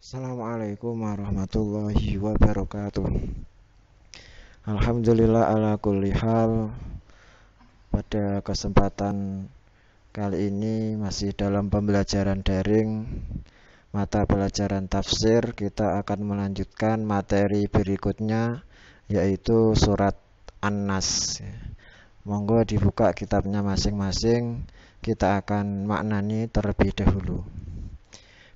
Assalamualaikum warahmatullahi wabarakatuh Alhamdulillah ala kulli hal Pada kesempatan kali ini masih dalam pembelajaran daring Mata pelajaran tafsir kita akan melanjutkan materi berikutnya Yaitu surat An-Nas Monggo dibuka kitabnya masing-masing Kita akan maknani terlebih dahulu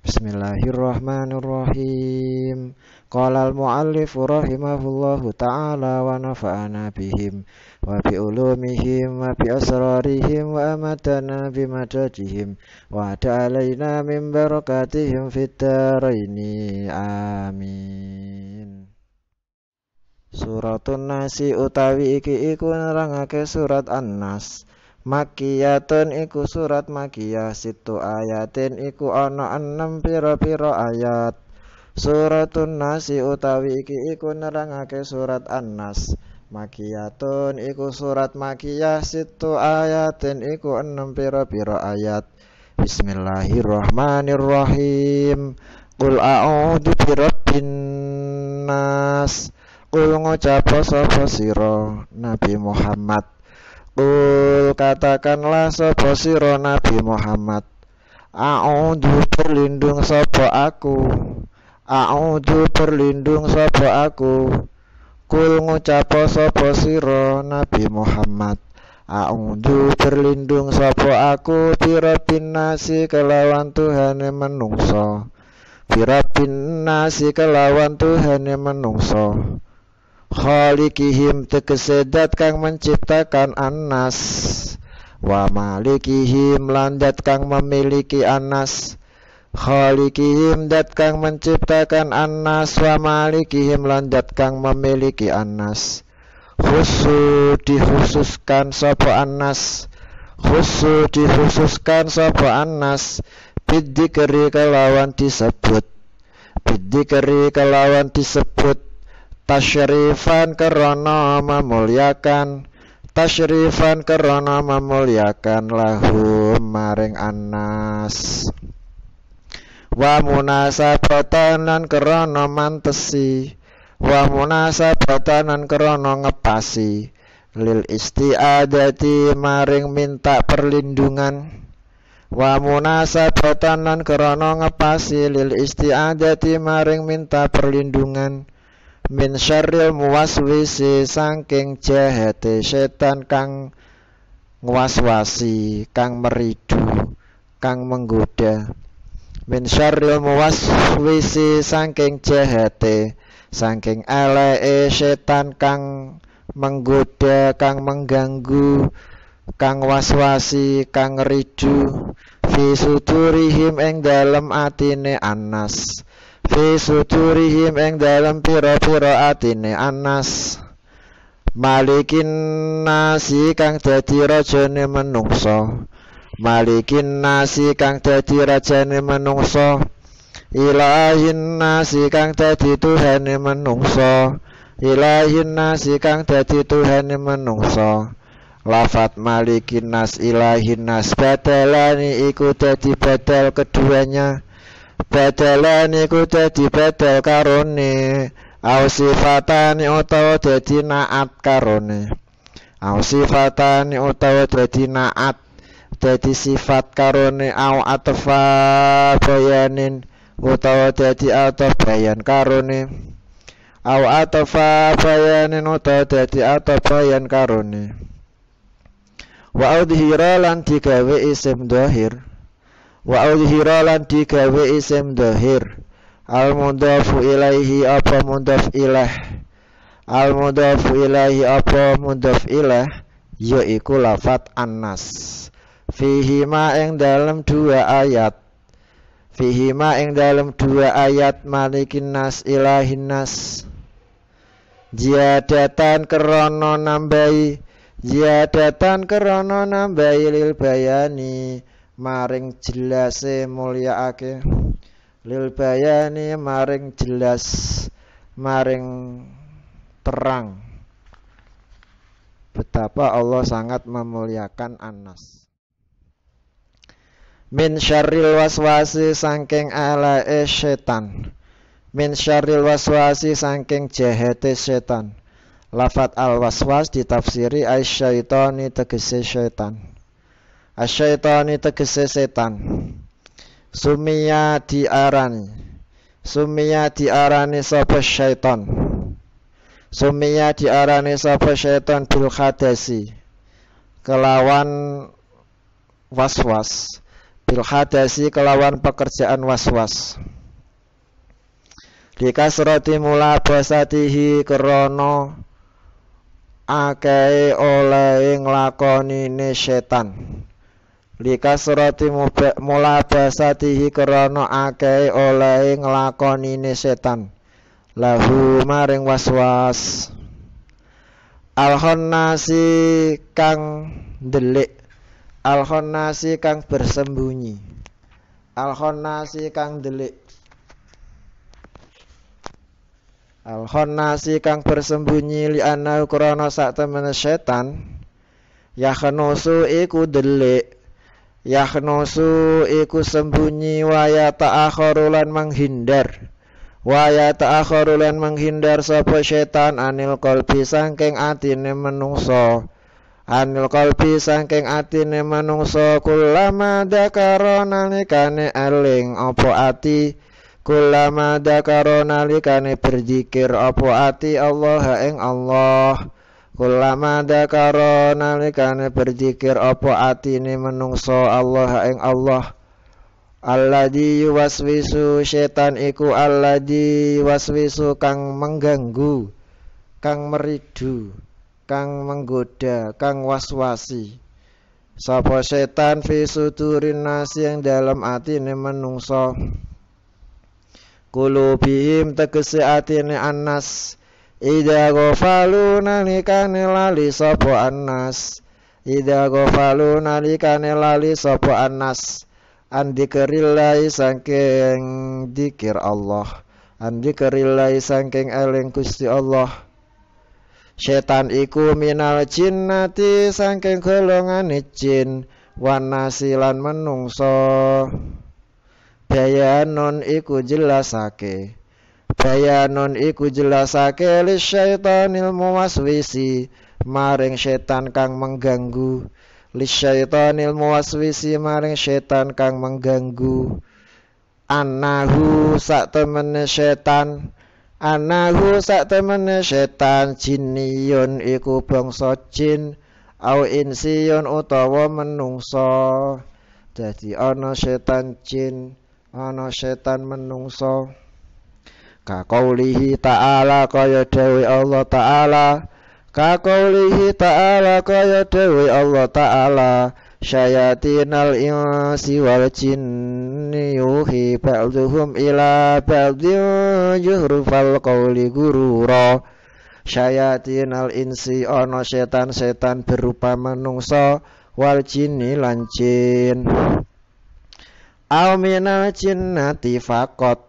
Bismillahirrahmanirrahim. Qala al-muallif rahimahullahu ta'ala wa nafa'ana bihim wa bi ulumihim wa bi asrarihim wa amatana bi madadihim wa ta'alaina min barakatihim fit daraini. Amin. Suratun Nasi utawi iki iku nerangake surat An-Nas. Makiyatun iku surat makiyah situ ayatin iku ana enam piro piro ayat. Suratun nasi utawi iki iku nerangake surat annas Makiyatun iku surat makiyah situ ayatin iku enam piro piro ayat. Bismillahirrahmanirrahim. Qul a'udhu birabbin nas. Qul ngucap sapa siro Nabi Muhammad Kul katakanlah sapa sira Nabi Muhammad. A'udzu perlindung sapa aku. A'udzu perlindung sapa aku. Kul ngucap sapa sira Nabi Muhammad. A'udzu perlindung sapa aku tira pinasi kelawan Tuhan yang menungso. Tira pinasi kelawan Tuhan yang menungso. Khalikihim tekesedat kang menciptakan anas Wa malikihim landat kang memiliki anas Khalikihim dat kang menciptakan anas Wa malikihim landat kang memiliki anas Khusu dikhususkan sapa anas Khusu dikhususkan sapa anas Bidikeri kelawan disebut Bidikeri kelawan disebut tasyrifan karena memuliakan tasyrifan karena memuliakan lahu maring anas wa munasabatan karena mantesi wa munasabatan lan karena ngepasi lil isti'adati maring minta perlindungan wa munasabatan lan karena ngepasi lil isti'adati maring minta perlindungan min syarril muwaswisi saking jahate setan kang nguwaswasi kang meridu kang menggoda min syarril muwaswisi saking jahate saking eleke setan kang menggoda kang mengganggu kang waswasi kang ridu fi suturihim ing dalem atine anas fi eng dalem dalam pira-pira atine anas malikin nasi kang dadi rajane menungso malikin nasi kang dadi rajane menungso ilahin nasi kang dadi tuhane menungso ilahin nasi kang dadi tuhane menungso lafat malikin nas badalani iku dadi badal keduanya badalane ku dadi badal karone au sifatani utawa dadi naat karone au sifatani utawa dadi naat dadi sifat karone au atfa bayanin utawa dadi atau bayan karone au atfa bayanin utawa dadi atau bayan karone wa udhira lan digawe isim dohir wa udhira lan digawe isim dhahir al mudhafu ilaihi apa mudhaf ilah al mudhafu ilaihi apa mudhaf ilah yaiku lafat annas fihi ma ing dalem dua ayat fihi ma ing dalem dua ayat malikin nas ilahin nas jiadatan kerono nambahi jiadatan kerono nambahi lil bayani maring jelase mulyaake lil bayani maring jelas maring terang betapa Allah sangat memuliakan Anas. Min syarril waswasi sangking e setan. Min syarril waswasi sangking jahete setan. Lafat al waswas ditafsiri syaitani tegesi syaitan Asyaitani tegese setan. Sumia diarani. Sumia diarani sapa syaitan. Sumia diarani sapa syaitan bil Kelawan waswas. Bil kelawan pekerjaan waswas. Dikasrati mula basatihi krono akei oleh nglakoni setan. Likasrati mulabasatihi krana akehe olehe nglakonine setan. Lahu maring waswas. Alhonasi kang delik. Alhonasi kang bersembunyi. Alhonasi kang delik. Alhonasi kang bersembunyi li ana krana sak temene setan. Yahanusu iku delik. Yahnosu iku sembunyi waya ta'akhorulan menghindar Waya ta'akhorulan menghindar sopo setan anil kolbi sangking atine menungso Anil kolbi sangking atine menungso Kulama dakaro nalikane eling opo ati Kula Kulama dakaro nalikane berdikir opo ati Allah ing Allah Kulama dakaro nalikane berzikir opo atine menungso Allah ing Allah Alladhi waswisu setan iku alladhi yuwaswisu kang mengganggu kang meridu kang menggoda kang waswasi Sapa setan fi suturin nasi yang dalam atine menungso Kulubihim tegesi atine anas Ida gofalu nalika nelali sopo anas Ida gofalu nalika nelali sopo anas Andikerillahi sangking dikir Allah Andikerillahi sangking eling kusti Allah Setan iku minal nati sangking golongan jin Wanasilan menungso Bayanon iku jelasake Bayanon iku jelasake li syaitanil muwaswisi maring setan kang mengganggu li syaitanil muwaswisi maring setan kang mengganggu anahu sak temene setan anahu sak temene setan jinniyun iku bangsa jin au insiyun utawa menungso dadi ana setan jin ana setan menungso ka qaulihi ta'ala kaya dewi Allah ta'ala ka qaulihi ta'ala kaya dewi Allah ta'ala al insi wal jin yuhi ba'duhum ila ba'din juhrufal qawli gurura al insi ono setan-setan berupa manungsa wal jinni lan jin Au minal jinnati faqat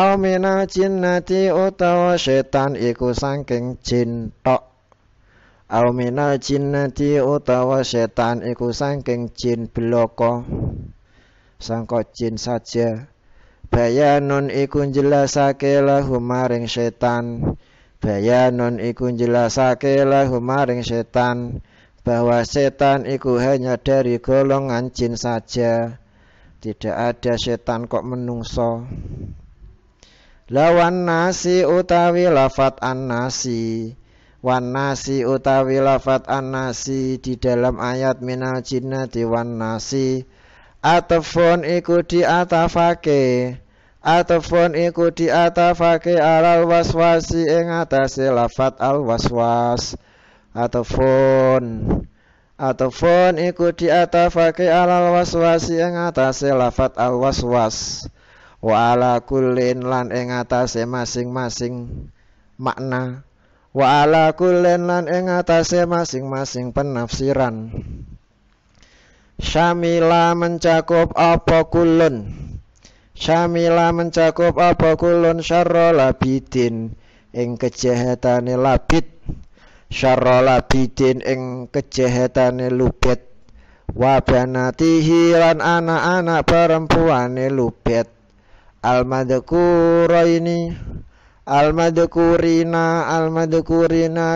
Au minal jinnati utawa setan iku sangking jin tok. Au minal jinnati utawa setan iku sangking jin beloko. Sangka jin saja. Bayanun iku jelasake lahu maring setan. Bayanun iku jelasake lahu maring setan bahwa setan iku hanya dari golongan jin saja. Tidak ada setan kok menungso lawan nasi utawi lafat nasi wan nasi utawi lafat an nasi di dalam ayat minal di wan nasi atafun iku atafake atafun iku atafake alal waswasi ing atase lafat al waswas atafun atafun iku atafake alal waswasi ing atase lafat al waswas wa ala kullin lan ing atase masing-masing makna wa ala kullin lan ing atase masing-masing penafsiran syamila mencakup apa kulun syamila mencakup apa kulun syarra labidin ing kejahatane labid syarra labidin ing kejahatane lubet wa banatihi lan anak-anak perempuane lubet Al-Madhukuro ini Al-Madhukurina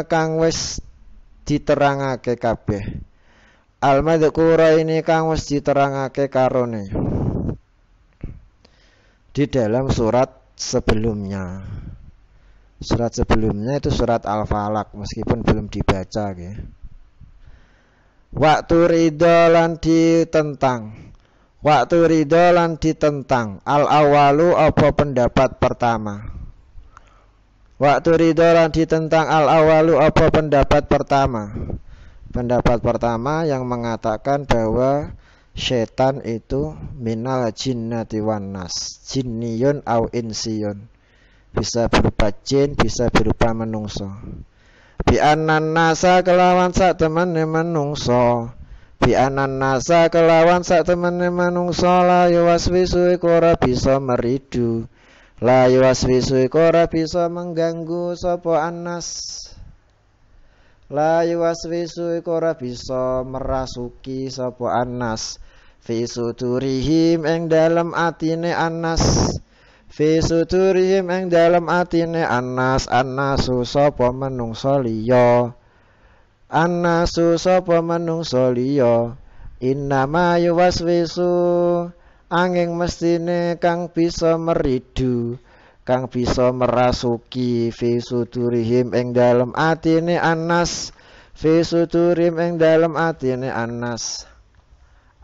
kang wis diterangake kabeh Al-Madhukuro ini kang wis diterangake karone di dalam surat sebelumnya surat sebelumnya itu surat al-falak meskipun belum dibaca ya. waktu ridolan di tentang. Waktu ridho lan ditentang Al awalu apa pendapat pertama Waktu ridho lan ditentang al awalu apa pendapat pertama Pendapat pertama yang mengatakan bahwa Setan itu minal jinnati wanas, Jinniyun au insiyun Bisa berupa jin, bisa berupa menungso Bi anan nasa kelawan sak temen menungso bi anan nasa kelawan sak temene manungsa la yuwaswisu iku bisa meridu la yuwaswisu iku bisa mengganggu sapa anas la yuwaswisu iku bisa merasuki sapa anas fi suturihim eng dalem atine anas fi suturihim eng dalem atine anas anasu sapa manungsa liya annasu sapa manungsa liya innama yuwaswisu angin mestine kang bisa meridu kang bisa merasuki fi sudurihim eng dalem atine anas fi sudurim eng dalem atine anas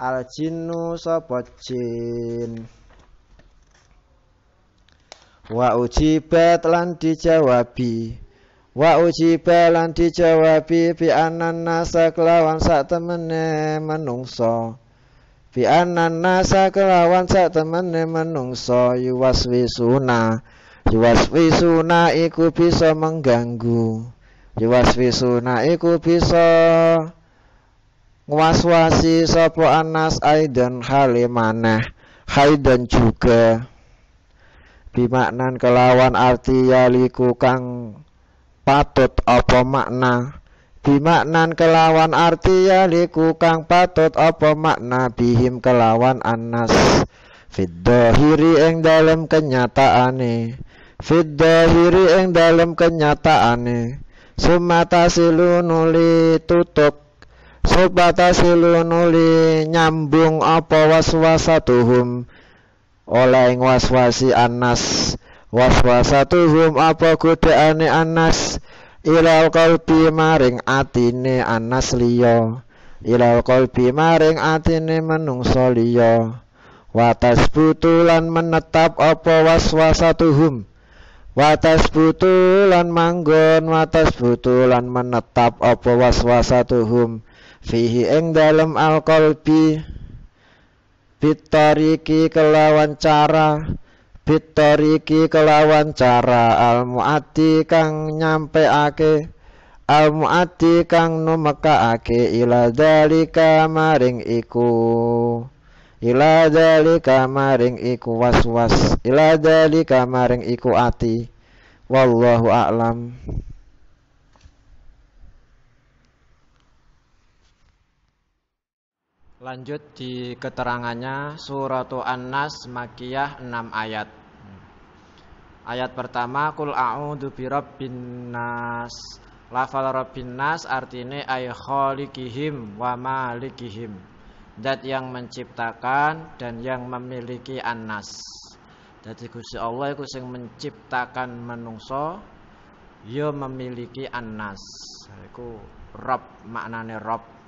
al jinnu sapa jin wa ujibat lan dijawabi wa ujiba lan dijawabi bi anan nasa kelawan sak temene menungso bi anan nasa kelawan sak temene menungso yuwaswisuna yuwaswisuna iku bisa mengganggu yuwaswisuna iku bisa ngwaswasi sapa anas aidan hale maneh haidan juga bimaknan kelawan arti yaliku kang patut apa makna bimaknan kelawan arti ya liku kang patut apa makna bihim kelawan anas fiddahiri eng dalem kenyataane fiddahiri eng dalem kenyataane sumata silu nuli tutup sumata silu nuli nyambung apa waswasatuhum oleh ing waswasi anas waswasatuhum apa godaane Anas ilal qalbi maring atine Anas liya ilal qalbi maring atine menungso liya watas butulan menetap apa waswasatuhum watas butulan manggon watas butulan menetap apa waswasatuhum fihi ing dalem al qalbi bitariki kelawan cara bitoriki kelawan cara al kang nyampe ake al kang numeka ake ila dalika maring iku ila dalika maring iku was was ila dalika maring iku ati wallahu a'lam Lanjut di keterangannya surat An-Nas makiyah 6 ayat. Ayat pertama kul a'udzu birabbin nas. Lafal rabbin nas artinya ay khaliqihim wa malikihim. Dat yang menciptakan dan yang memiliki An-Nas. Jadi Gusti Allah iku sing menciptakan menungso ya memiliki An-Nas. Iku Rob maknane Rob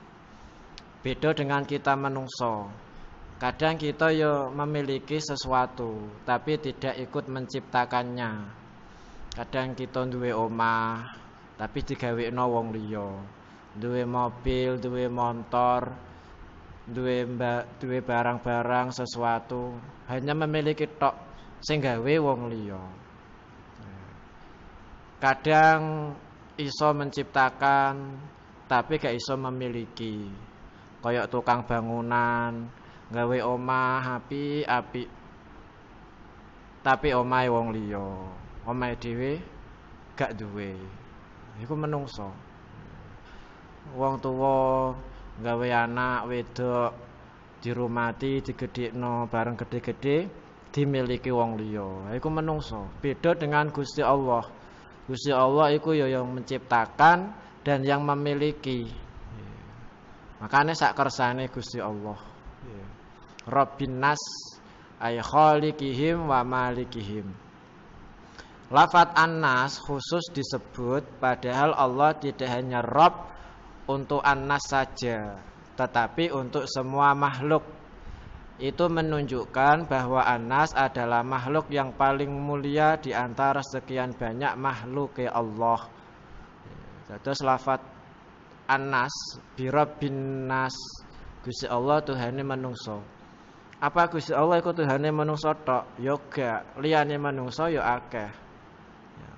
Beda dengan kita menungso. Kadang kita yo ya memiliki sesuatu tapi tidak ikut menciptakannya. Kadang kita duwe omah tapi no wong liya. Duwe mobil, duwe motor, duwe duwe barang-barang sesuatu hanya memiliki tok sing gawe wong liya. Kadang iso menciptakan tapi gak iso memiliki koyok tukang bangunan gawe omah api-api tapi omai wong liya omai dhewe gak duwe iku menungso wong tuwa gawe anak wedok dirumati digedhekno bareng gede-gede dimiliki wong liya iku menungso beda dengan Gusti Allah Gusti Allah iku ya yang menciptakan dan yang memiliki Makanya sak kersane Gusti Allah. Yeah. Rabbin nas ay khaliqihim wa malikihim. Lafat Anas khusus disebut padahal Allah tidak hanya Rob untuk Anas saja, tetapi untuk semua makhluk. Itu menunjukkan bahwa Anas adalah makhluk yang paling mulia di antara sekian banyak makhluk ya Allah. Terus lafat anas bin nas Gusti Allah Tuhane menungso. apa Gusi Allah itu Tuhane menungso tok ya gak menungso, manungso ya akeh ya.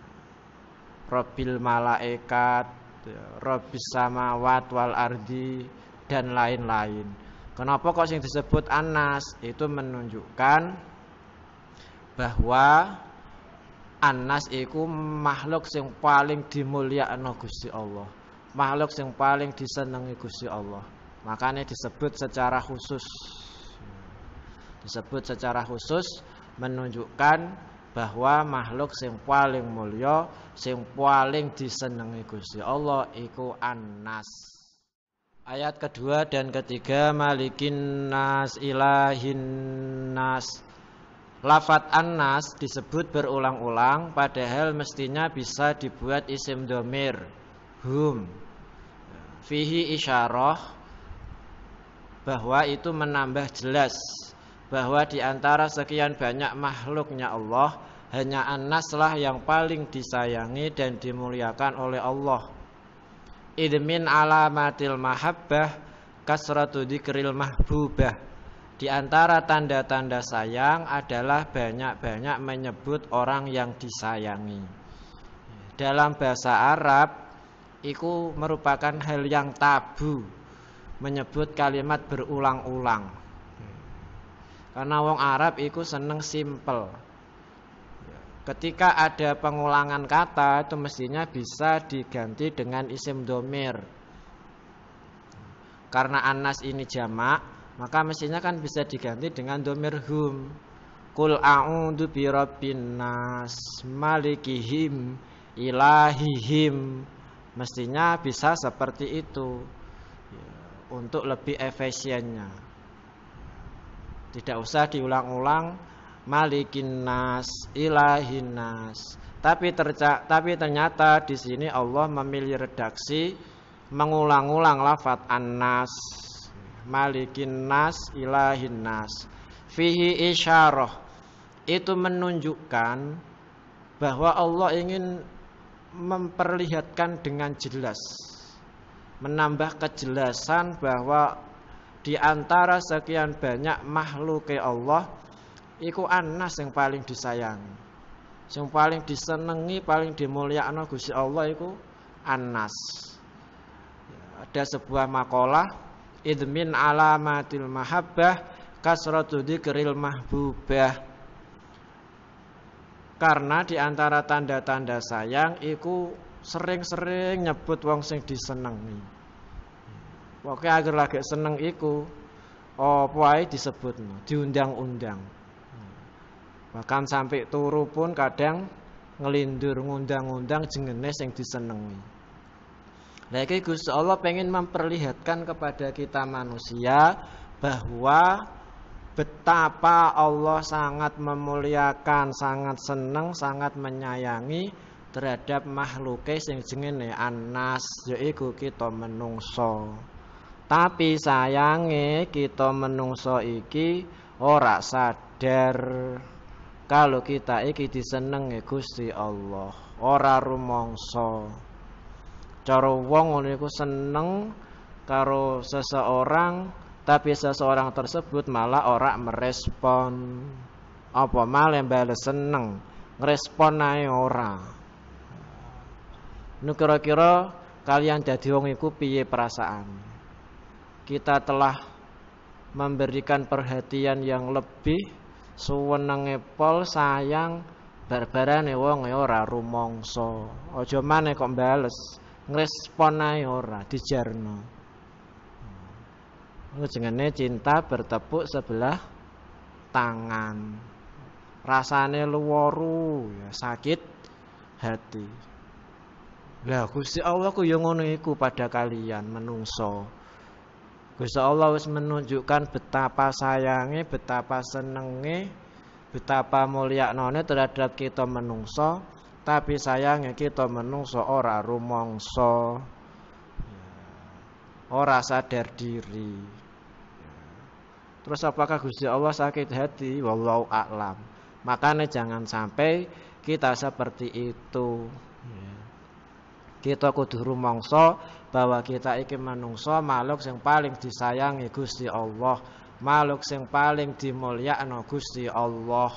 Robil malaikat ya, Robis sama samawat wal ardi dan lain-lain kenapa kok yang disebut anas itu menunjukkan bahwa anas iku makhluk yang paling dimulyakno Gusti Allah makhluk yang paling disenangi Gusti Allah. Makanya disebut secara khusus. Disebut secara khusus menunjukkan bahwa makhluk yang paling mulia, yang paling disenangi Gusti Allah iku Anas. Ayat kedua dan ketiga Malikin nas ilahin nas. Lafat Anas disebut berulang-ulang padahal mestinya bisa dibuat isim domir hum fihi isyarah bahwa itu menambah jelas bahwa di antara sekian banyak makhluknya Allah hanya anak naslah yang paling disayangi dan dimuliakan oleh Allah. Idmin alamatil mahabbah kasratu dikril mahbubah. Di antara tanda-tanda sayang adalah banyak-banyak menyebut orang yang disayangi. Dalam bahasa Arab, Iku merupakan hal yang tabu menyebut kalimat berulang-ulang karena wong Arab itu seneng simple ketika ada pengulangan kata itu mestinya bisa diganti dengan isim domir karena anas ini jamak maka mestinya kan bisa diganti dengan domir hum kul a'udzu birabbin nas malikihim ilahihim Mestinya bisa seperti itu ya, untuk lebih efisiennya. Tidak usah diulang-ulang malikin nas, ilahin nas. Tapi terca tapi ternyata di sini Allah memilih redaksi mengulang-ulang lafat annas, malikin nas, ilahin nas. Fihi isyarah. Itu menunjukkan bahwa Allah ingin memperlihatkan dengan jelas menambah kejelasan bahwa di antara sekian banyak makhluk e Allah iku anas yang paling disayangi yang paling disenangi paling dimuliakan Gusti Allah iku anas ada sebuah makalah idmin alamatil mahabbah kasratu dzikril mahbubah karena di antara tanda-tanda sayang iku sering-sering nyebut wong sing disenengi. Oke agar lagi seneng iku Oh ae disebut, diundang-undang. Bahkan sampai turu pun kadang ngelindur ngundang-undang jengene sing disenengi. Nah, Gusti Allah pengen memperlihatkan kepada kita manusia bahwa betapa Allah sangat memuliakan, sangat seneng, sangat menyayangi terhadap makhluknya yang jengene anas yaitu kita menungso. Tapi sayangi kita menungso iki ora sadar kalau kita iki disenengi Gusti Allah, ora rumongso. Cara wong ngono iku seneng karo seseorang tapi seseorang tersebut malah orang merespon apa malah yang bales seneng ngerespon nai ora nu kira-kira kalian jadi wong iku piye perasaan kita telah memberikan perhatian yang lebih suwenenge pol sayang barbarane wong e ora rumangsa aja maneh kok bales ngrespon ae ora dijarno jenenge cinta bertepuk sebelah tangan rasane luwaru ya sakit hati lah Gusti Allah ku yo ya ngono pada kalian menungso Gusti Allah wis menunjukkan betapa sayangi betapa senengnya, betapa mulia none terhadap kita menungso tapi sayangnya kita menungso ora rumongso ya, orang sadar diri Terus apakah Gusti Allah sakit hati? Wallahu a'lam. Makanya jangan sampai kita seperti itu. Ya. Kita kudu rumangsa bahwa kita iki manungsa makhluk yang paling disayangi Gusti Allah, makhluk yang paling dimulyakno Gusti Allah.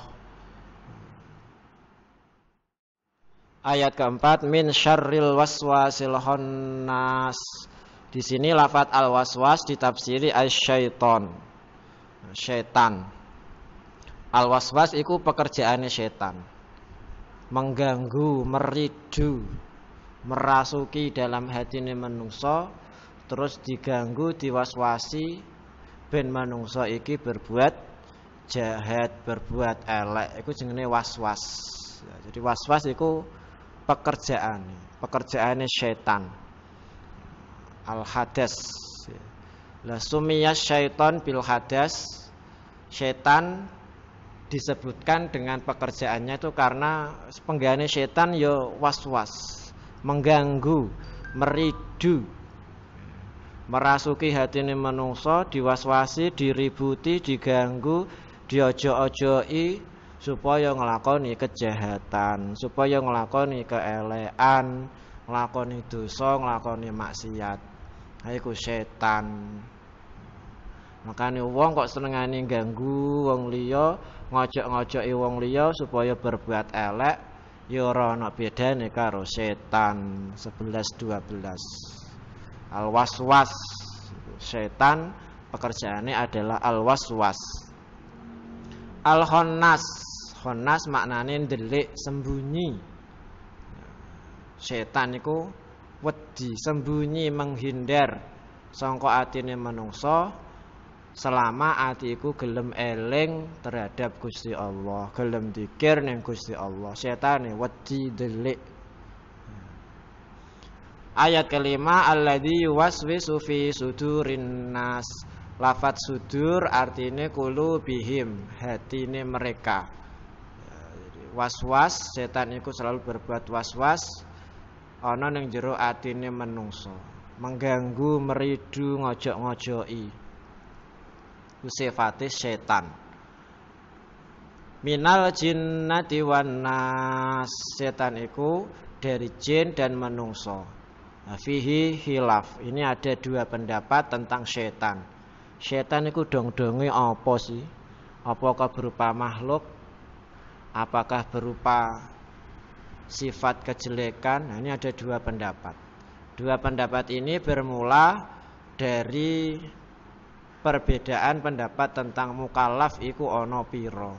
Ayat keempat min syarril waswasil khannas. Di sini lafat al waswas ditafsiri asyaiton setan. Al waswas iku pekerjaannya setan. Mengganggu, meridu, merasuki dalam hati ini menungso, terus diganggu, diwaswasi ben menungso iki berbuat jahat, berbuat elek. itu jenenge waswas. Ya, jadi waswas itu pekerjaan, pekerjaannya setan. Al hadas lah sumiyas syaiton bil hadas. Setan disebutkan dengan pekerjaannya itu karena penggani setan yo ya was-was, mengganggu, meridu, merasuki hati ini menungso diwaswasi diributi diganggu diojo-ojoi supaya ngelakoni kejahatan supaya ngelakoni keelean ngelakoni dosa ngelakoni maksiat Aiku setan. Makanya wong kok senengane ganggu wong liya, ngojok i wong liya supaya berbuat elek, ya ora ana bedane karo setan 11 12. Al waswas. Setan pekerjaannya adalah al waswas. Al honas Honnas maknane delik sembunyi. Setan iku wedi sembunyi menghindar sangka atine manungsa selama atiku gelem eling terhadap Gusti Allah, gelem dikir ning Gusti Allah. setan wedi delik. Ayat kelima alladhi yuwaswisu fi sudurin nas. Lafat sudur artinya kulu bihim, hatine mereka. Ya, was-was setan itu selalu berbuat was-was ana ning jero atine menungso mengganggu meridu ngojok-ngojoki sifate setan minal jinnati wan setan iku dari jin dan menungso nah, fihi hilaf ini ada dua pendapat tentang setan setan itu dong-dongi apa sih apakah berupa makhluk apakah berupa sifat kejelekan. Nah, ini ada dua pendapat. Dua pendapat ini bermula dari perbedaan pendapat tentang mukalaf iku ono piro.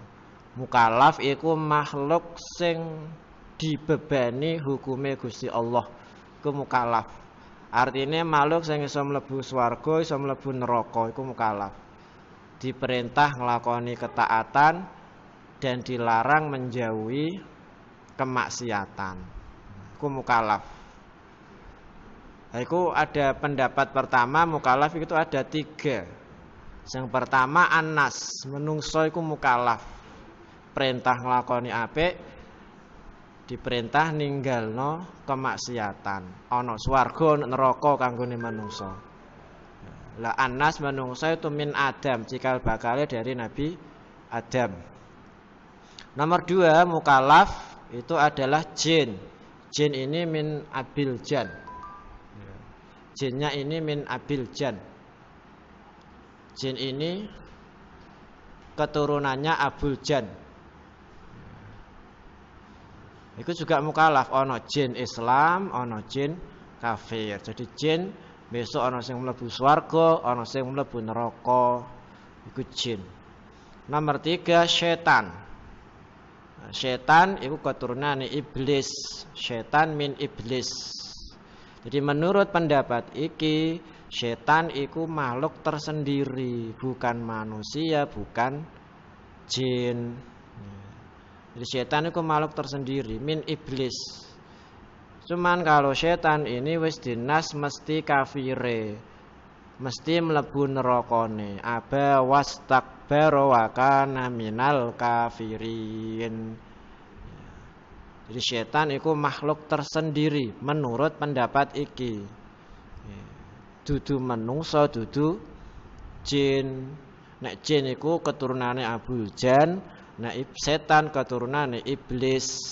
Mukallaf iku makhluk sing dibebani hukume Gusti Allah ku mukalaf Artinya makhluk sing iso mlebu swarga, iso mlebu neraka iku mukallaf. Diperintah nglakoni ketaatan dan dilarang menjauhi kemaksiatan ku mukalaf Iku ada pendapat pertama mukalaf itu ada tiga. Yang pertama anas menungso iku mukalaf. Perintah ngelakoni ape. diperintah no kemaksiatan. ono swarga neroko kanggone menungso. Lah anas menungso itu min Adam, cikal bakalnya dari Nabi Adam. Nomor dua mukalaf itu adalah jin. Jin ini min abil jan Jinnya ini min abil jan Jin ini keturunannya abul jan Itu juga mukalaf ono jin Islam, ono jin kafir. Jadi jin besok ono sing mlebu swarga, ono sing mlebu neraka. Iku jin. Nomor tiga setan Setan itu keturunan iblis. Setan min iblis. Jadi menurut pendapat iki, setan itu makhluk tersendiri, bukan manusia, bukan jin. Jadi setan itu makhluk tersendiri, min iblis. Cuman kalau setan ini wis dinas mesti kafire. Mesti mlebu nerokone. Aba wastak kafara wa kana minal kafirin. Jadi setan itu makhluk tersendiri menurut pendapat iki. Ya, dudu menungso, dudu jin. Nek jin itu keturunannya Abu Jan, nek setan keturunannya iblis.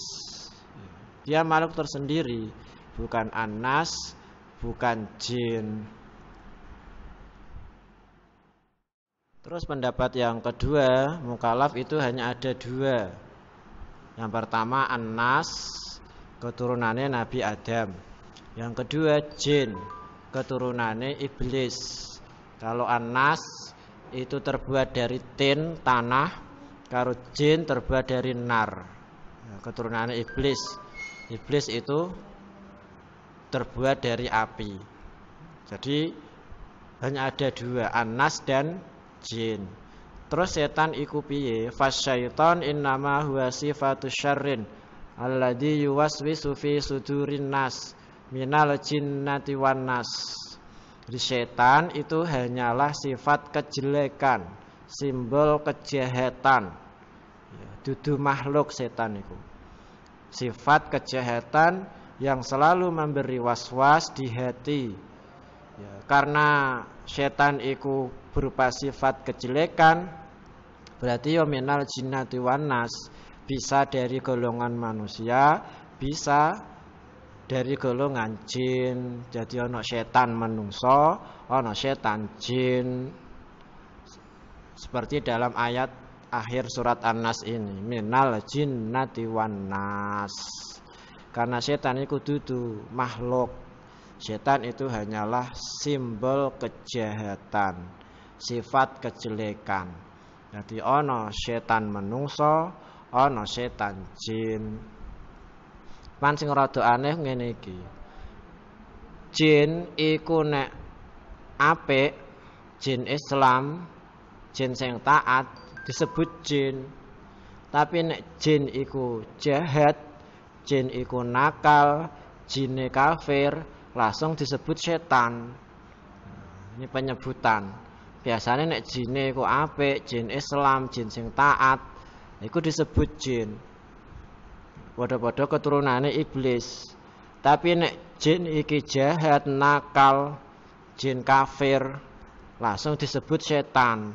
Ya, dia makhluk tersendiri, bukan anas, bukan jin. Terus pendapat yang kedua, mukalaf itu hanya ada dua. Yang pertama Anas, keturunannya Nabi Adam. Yang kedua jin, keturunannya iblis. Kalau Anas itu terbuat dari tin, tanah, kalau jin terbuat dari nar. Ya, keturunannya iblis. Iblis itu terbuat dari api. Jadi hanya ada dua, Anas dan jin terus setan iku piye fasyaiton innama huwa sifatus syarrin alladhi yuwaswisu fi sudurin nas minal jinnati wan nas Jadi setan itu hanyalah sifat kejelekan simbol kejahatan ya, dudu makhluk setan itu sifat kejahatan yang selalu memberi was-was di hati ya, karena setan iku berupa sifat kejelekan berarti yo ya minal jinnati wan bisa dari golongan manusia bisa dari golongan jin jadi ono setan menungso ono setan jin seperti dalam ayat akhir surat an ini minal jinnati wanas karena setan itu dudu makhluk Setan itu hanyalah simbol kejahatan, sifat kejelekan. Jadi ono setan menungso, ono setan jin. Pan sing rada aneh ngene iki. Jin iku nek apik, jin Islam, jin sing taat disebut jin. Tapi nek jin iku jahat, jin iku nakal, jine kafir, langsung disebut setan ini penyebutan biasanya nek jine ku ape jin Islam jin sing taat itu disebut jin waduh waduh keturunannya iblis tapi nek jin iki jahat nakal jin kafir langsung disebut setan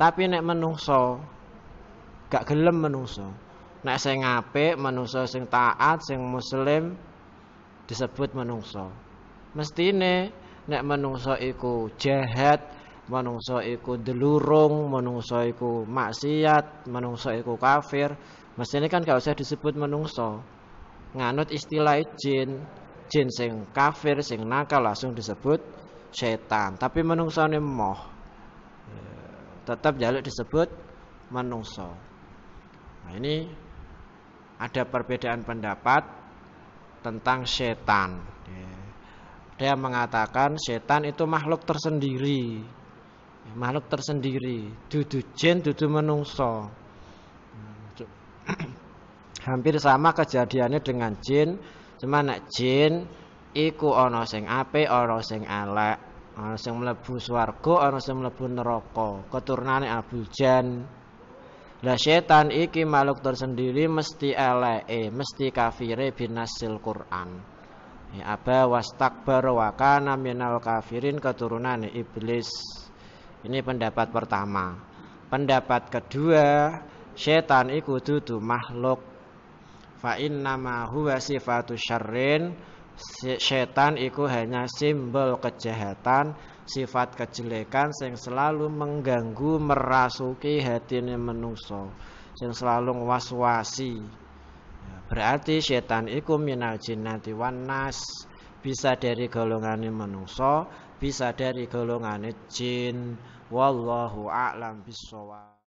tapi nek menungso gak gelem menungso nek sing ape menungso sing taat sing muslim disebut menungso mestine nek menungso iku jahat menungso iku delurung menungso iku maksiat menungso iku kafir mestine kan gak usah disebut menungso nganut istilah jin jin sing kafir sing nakal langsung disebut setan tapi ini moh tetap jaluk disebut menungso nah ini ada perbedaan pendapat tentang setan. Dia mengatakan setan itu makhluk tersendiri, makhluk tersendiri, dudu jin, dudu menungso. Hampir sama kejadiannya dengan jin, cuma nek jin iku ana sing apik, ana sing elek, ana sing mlebu swarga, ana sing mlebu neraka. Keturunane Abu Jan, lah setan iki makhluk tersendiri mesti elee, mesti kafire binasil Quran. Ya aba wastakbar wa kana minal kafirin keturunan iblis. Ini pendapat pertama. Pendapat kedua, setan iku dudu makhluk. Fa innama huwa sifatu syarrin. Setan iku hanya simbol kejahatan sifat kejelekan yang selalu mengganggu merasuki hatine menungso yang selalu waswasi ya, berarti setan iku minal jinnati wan nas bisa dari golongan menungso bisa dari golongan jin wallahu a'lam bissawab